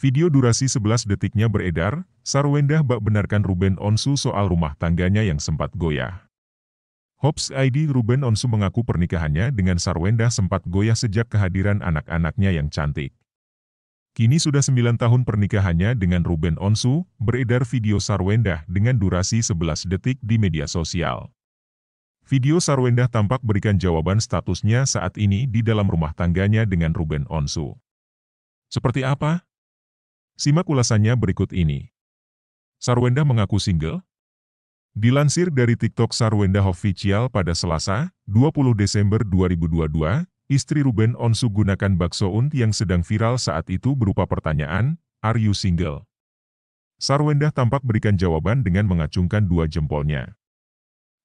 Video durasi 11 detiknya beredar, Sarwendah bak benarkan Ruben Onsu soal rumah tangganya yang sempat goyah. Hops ID Ruben Onsu mengaku pernikahannya dengan Sarwendah sempat goyah sejak kehadiran anak-anaknya yang cantik. Kini sudah 9 tahun pernikahannya dengan Ruben Onsu, beredar video Sarwendah dengan durasi 11 detik di media sosial. Video Sarwendah tampak berikan jawaban statusnya saat ini di dalam rumah tangganya dengan Ruben Onsu. Seperti apa? Simak ulasannya berikut ini. Sarwendah mengaku single? Dilansir dari TikTok Sarwendah Official pada Selasa, 20 Desember 2022, Istri Ruben Onsu gunakan bakso unt yang sedang viral saat itu berupa pertanyaan, Are you single? Sarwendah tampak berikan jawaban dengan mengacungkan dua jempolnya.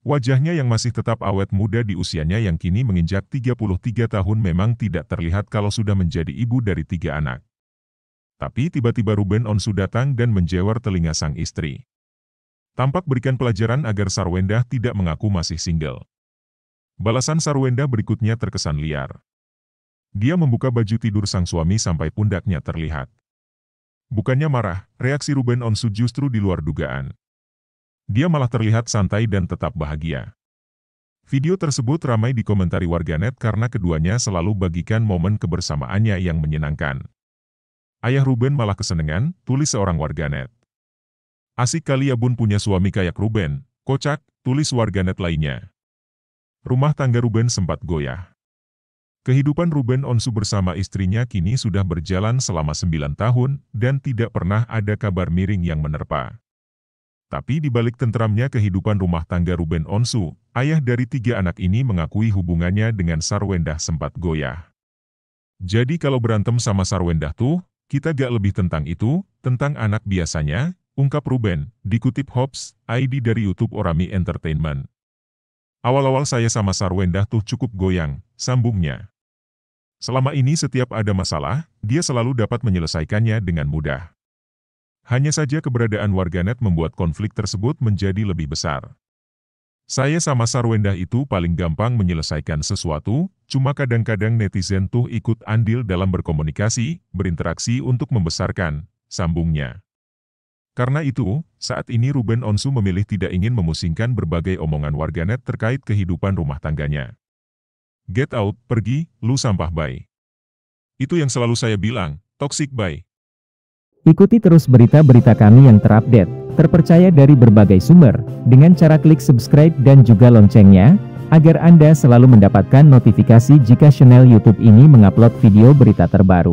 Wajahnya yang masih tetap awet muda di usianya yang kini menginjak 33 tahun memang tidak terlihat kalau sudah menjadi ibu dari tiga anak. Tapi tiba-tiba Ruben Onsu datang dan menjewer telinga sang istri. Tampak berikan pelajaran agar Sarwendah tidak mengaku masih single. Balasan Sarwenda berikutnya terkesan liar. Dia membuka baju tidur sang suami sampai pundaknya terlihat. Bukannya marah, reaksi Ruben Onsu justru di luar dugaan. Dia malah terlihat santai dan tetap bahagia. Video tersebut ramai dikomentari warganet karena keduanya selalu bagikan momen kebersamaannya yang menyenangkan. Ayah Ruben malah kesenengan, tulis seorang warganet. Asik kali ya bun punya suami kayak Ruben, kocak, tulis warganet lainnya rumah tangga Ruben sempat goyah. Kehidupan Ruben Onsu bersama istrinya kini sudah berjalan selama sembilan tahun dan tidak pernah ada kabar miring yang menerpa. Tapi di balik tentramnya kehidupan rumah tangga Ruben Onsu, ayah dari tiga anak ini mengakui hubungannya dengan Sarwendah sempat goyah. Jadi kalau berantem sama Sarwendah tuh, kita gak lebih tentang itu, tentang anak biasanya, ungkap Ruben, dikutip Hobbs, ID dari YouTube Orami Entertainment. Awal-awal saya sama Sarwendah tuh cukup goyang, sambungnya. Selama ini setiap ada masalah, dia selalu dapat menyelesaikannya dengan mudah. Hanya saja keberadaan warganet membuat konflik tersebut menjadi lebih besar. Saya sama Sarwendah itu paling gampang menyelesaikan sesuatu, cuma kadang-kadang netizen tuh ikut andil dalam berkomunikasi, berinteraksi untuk membesarkan, sambungnya. Karena itu, saat ini Ruben Onsu memilih tidak ingin memusingkan berbagai omongan warganet terkait kehidupan rumah tangganya. Get out, pergi, lu sampah bay. Itu yang selalu saya bilang, toxic bay. Ikuti terus berita-berita kami yang terupdate, terpercaya dari berbagai sumber, dengan cara klik subscribe dan juga loncengnya, agar Anda selalu mendapatkan notifikasi jika channel YouTube ini mengupload video berita terbaru.